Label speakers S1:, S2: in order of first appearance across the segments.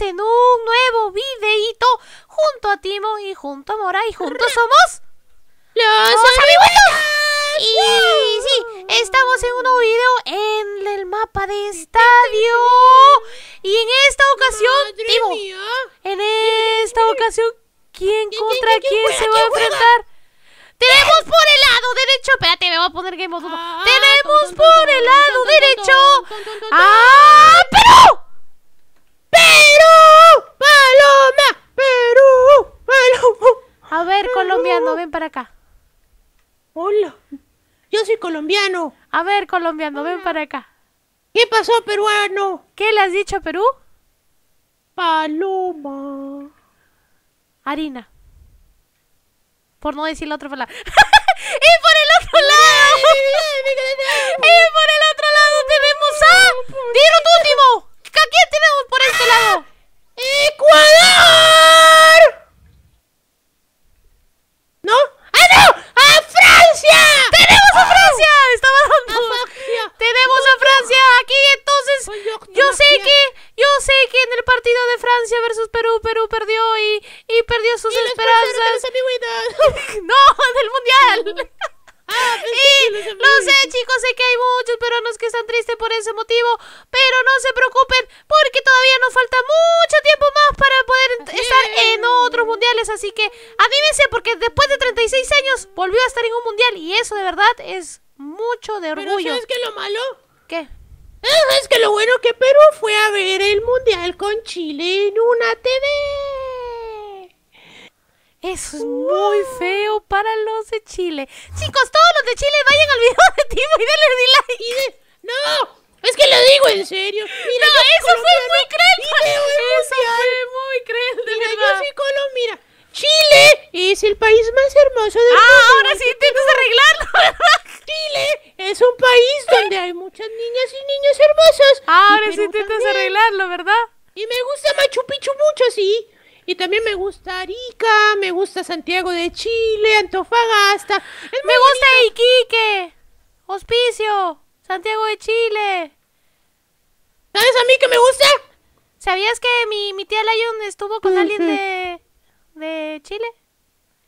S1: en un nuevo videito junto a Timo y junto a Mora y juntos somos los, amigos. Y sí, estamos en un nuevo video en el mapa de estadio. Y en esta ocasión, Timo, en esta ocasión, ¿quién contra quién se va a enfrentar? Tenemos por el lado derecho. Espérate, me voy a poner Game of Tenemos por el lado derecho. ¡Ah! ¡Pero! ¡Perú! ¡Paloma! ¡Perú! ¡Paloma! A ver, colombiano, ven para acá. Hola. Yo soy colombiano. A ver, colombiano, ven para acá. ¿Qué pasó, peruano? ¿Qué le has dicho a Perú? Paloma. Harina. Por no decir la otra palabra. ¡Y por el otro lado! ¡Y sus esperanzas. no, del mundial. Ah, y no sé, chicos, sé que hay muchos peruanos que están tristes por ese motivo, pero no se preocupen porque todavía nos falta mucho tiempo más para poder estar en otros mundiales, así que anímense porque después de 36 años volvió a estar en un mundial y eso de verdad es mucho de orgullo. ¿Pero ¿Sabes qué lo malo? ¿Qué? Ah, es que lo bueno que Perú fue a ver el mundial con Chile en una TV. Eso es muy feo para los de Chile. Chicos, todos los de Chile vayan al video de Timo y denle like. ¡No! Es que lo digo en serio. Mira, no, eso fue muy cruel. Eso fue muy cruel, de mira, verdad. Yo soy mira. Chile es el país más hermoso del ah, mundo. Ah, ahora sí intentas arreglarlo, ¿verdad? Chile es un país donde hay muchas niñas y niños hermosos. Ah, ahora sí intentas arreglarlo, ¿verdad? Y me gusta Machu Picchu mucho, sí. Y también me gusta Arica, me gusta Santiago de Chile, Antofagasta. me gusta Iquique, Hospicio, Santiago de Chile. ¿Sabes a mí que me gusta? ¿Sabías que mi, mi tía Lyon estuvo con alguien de, de Chile?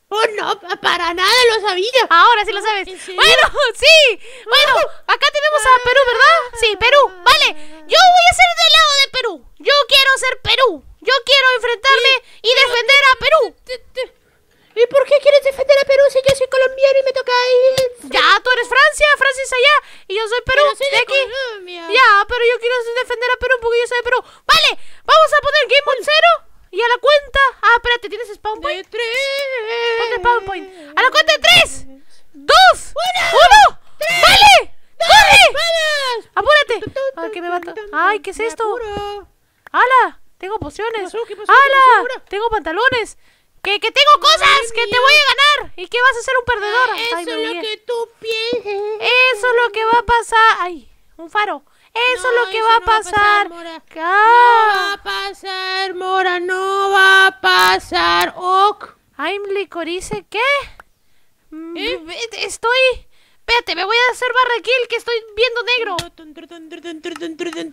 S1: Oh, no, para nada lo sabía. Ahora sí lo ah, sabes. Bueno, sí. Bueno, acá tenemos a Perú, ¿verdad? Sí, Perú. Vale, yo voy a ser del lado de Perú. Yo quiero ser Perú. Yo quiero enfrentarme y, defender a Perú. ¿Y por qué quieres defender a Perú si yo soy colombiano y me toca ir? Ya, tú eres Francia, Francia es allá y yo soy Perú. Soy aquí. Ya, pero yo quiero defender a Perú porque yo soy de Perú. Vale, vamos a poner Game on 0! y a la cuenta. Ah, espérate, ¿tienes spawn point? De Ponte spawn point. A la cuenta de tres, dos, uno, uno. vale, corre. Apúrate. Ay, ¿qué es esto? ¡Hala! tengo pantalones. Que, tengo cosas, que te voy a ganar y que vas a ser un perdedor. Ah, eso es lo que tú piensas. Eso es lo que va a pasar. Ay, un faro. Eso es lo que va, a pasar. no va a pasar, Mora. No va a pasar, Ok. me licorice, ¿qué? Mm, eh, estoy Espérate, me voy a hacer barraquil que estoy viendo negro.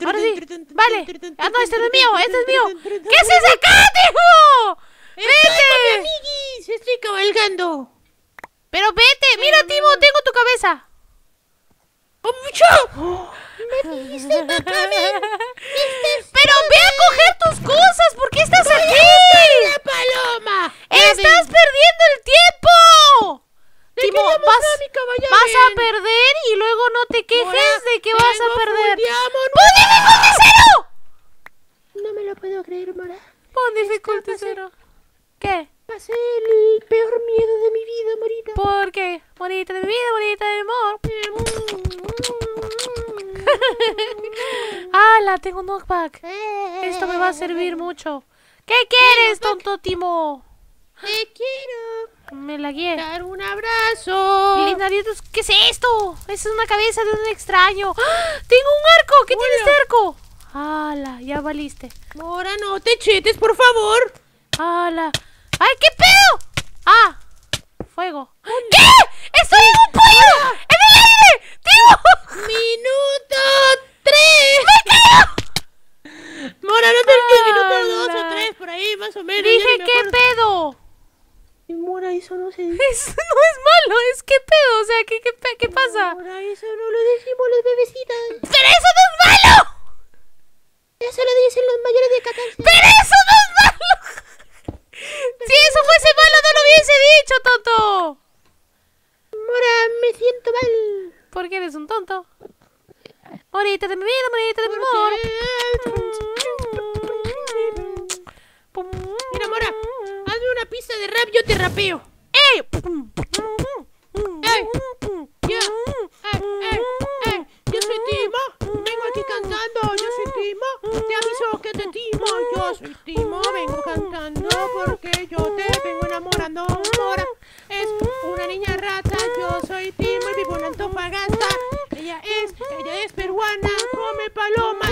S1: Ahora sí. Vale. Ah, no, este es mío, este es mío. ¿Qué haces acá, tío? ¡Vete! amiguis! Estoy cabalgando. Pero vete, mira, Timo, tengo tu cabeza. ¡Oh, mucho! ¡Me dijiste, Pero ve a coger tus cosas, porque tengo un knockback. Eh, eh, eh, esto me va a servir mucho. ¿Qué quieres, tonto Timo? Te quiero. Me la quiero Dar un abrazo. ¿qué es esto? Es una cabeza de un extraño. ¡Ah! Tengo un arco. ¿Qué tiene este arco? ¡Hala! Ya valiste. Ahora no te chetes, por favor. ¡Hala! ¡Ay, qué pedo! ¡Ah! Fuego. ¡Ah! yo te rapeo. ¡Ey! Yo soy Timo, vengo aquí cantando. Yo soy Timo, te aviso que te timo. Yo soy Timo, vengo cantando porque yo te vengo enamorando. es una niña rata. Yo soy Timo y vivo en Antofagasta. Ella es, ella es peruana, come paloma.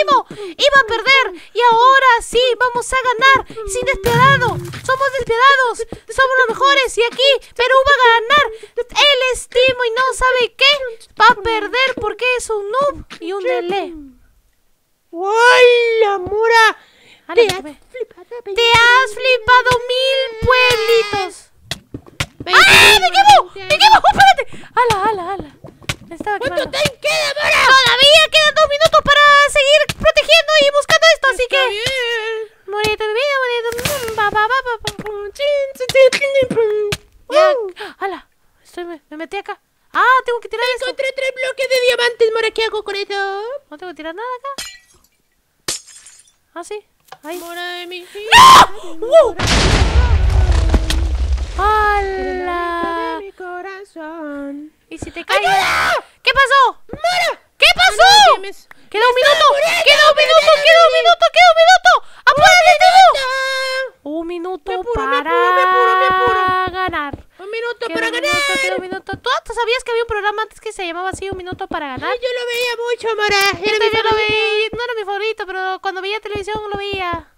S1: Iba a perder y ahora sí vamos a ganar. Sin despiadado. Somos despiadados. Somos los mejores y aquí Perú va a ganar. el estimo y no sabe qué. Va a perder porque es un noob y un delé. la mora! Te has, flipado, mil pueblitos! ¡Ah! ¡Me quemo! ¡Me quemo! ¡Oh, ¡Espérate! ¡Hala, hala, hala! estaba quemando. Ah, sí. Ahí. ¡No! ¡Wow! ¡Hala! Mi corazón. ¿Y si te caes? ¿Qué pasó? ¡Mora! ¿Qué pasó? ¡Queda un minuto! ¡Queda un minuto! ¡Queda un minuto! ¡Queda un minuto! ¡Apúrate todo! Un minuto para ganar. Un minuto para ganar. ¿Tú sabías que había un programa antes que se llamaba así, Un Minuto para Ganar? yo lo veía mucho, Mora. no era mi favorito, pero cuando veía televisión lo veía.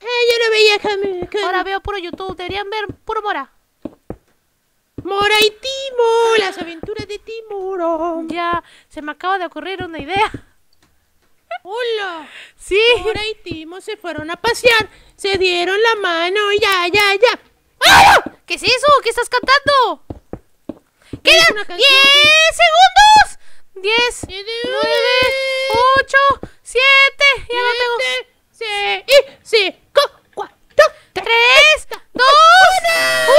S1: Eh, yo lo veía, Jamie. Ahora veo puro YouTube, deberían ver puro Mora. Mora y Timo, las aventuras de Timuro. Ya, se me acaba de ocurrir una idea. ¡Hola! Sí. Mora y Timo se fueron a pasear, se dieron la mano, ya, ya, ya. ¿Qué es eso? ¿Qué estás cantando? ¡Quedan 10 segundos! 10, 9, 8, 7, ya lo tengo. Sí, 5, 4, 3, 2, 1,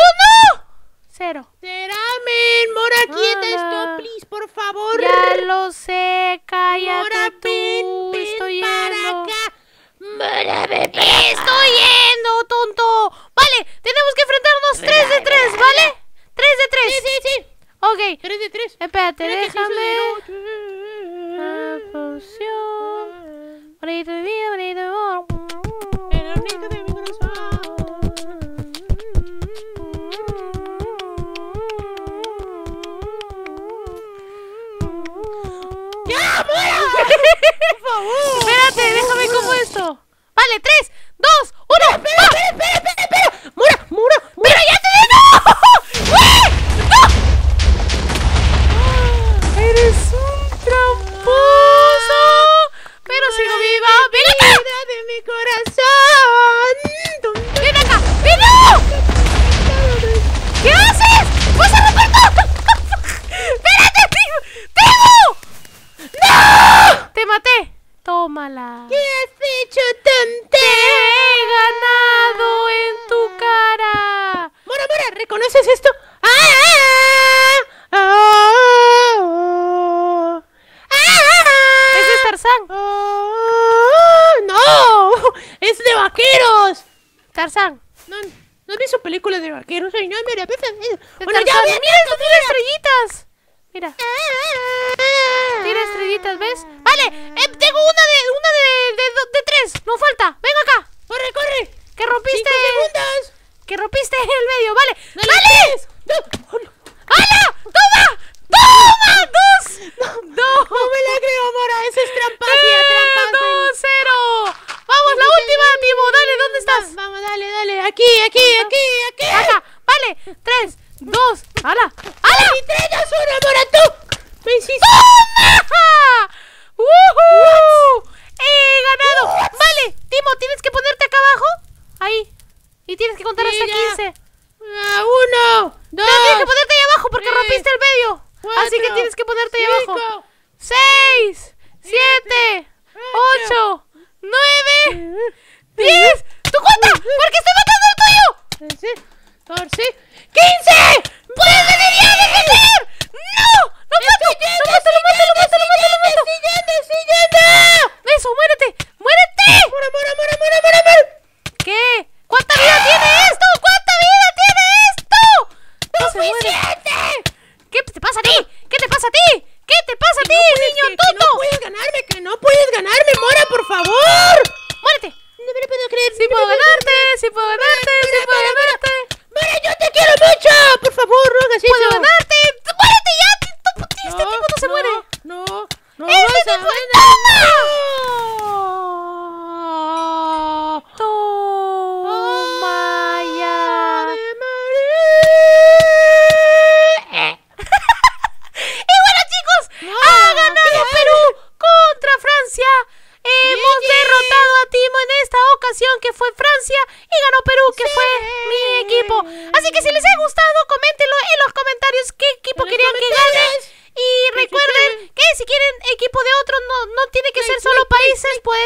S1: 0. Será, men, mora, quieta esto, please, por favor. Ya lo sé. ¿conoces esto? ¡Ese ¡Ah! ¡Ah! ¡Ah! es Tarzán! ¡No! ¡Es de vaqueros! Tarzán. No, no vi visto películas de vaqueros. Ay, no, mira, pues, eh. bueno, ya, mira, mira, mira estrellitas. Mira. Tira estrellitas, ¿ves? Vale, eh, tengo una de una de, de, tres. No falta. Venga acá. Corre, corre. Que rompiste. Cinco segundos que rompiste el medio, vale. ¡Vale! ¡Vale! ¡Toma! ¡Toma! ¡Dos! No, ¡No me la creo, Mora! ¡Esa es trampa! Eh, trampa! ¡Dos, cero! ¡Vamos, la última, Timo! ¡Dale, ¿dónde estás? Vamos, dale, dale. Aquí, aquí, aquí, aquí. Vale. Tres, dos, ¡Ala! ¡Ala! ¡Y tres, dos, uno, Mora, tú! ¡Me hiciste! ¡Woohoo! ¡He ganado! Vale, Timo, tienes que tienes que contar hasta 15. Ah, uno, dos. tienes que ponerte ahí abajo porque rompiste el medio. Así que tienes que ponerte ahí abajo. Seis, siete ocho,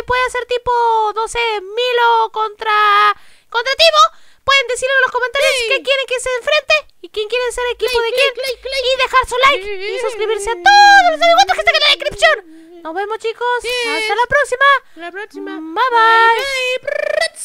S1: puede hacer tipo, 12 mil Milo contra. contra tipo Pueden decirlo en los comentarios Que quieren que se enfrente y quién quiere ser equipo de quién. y dejar su like y suscribirse a todos los amigos que están en la descripción. Nos vemos, chicos. Hasta la próxima. bye. bye.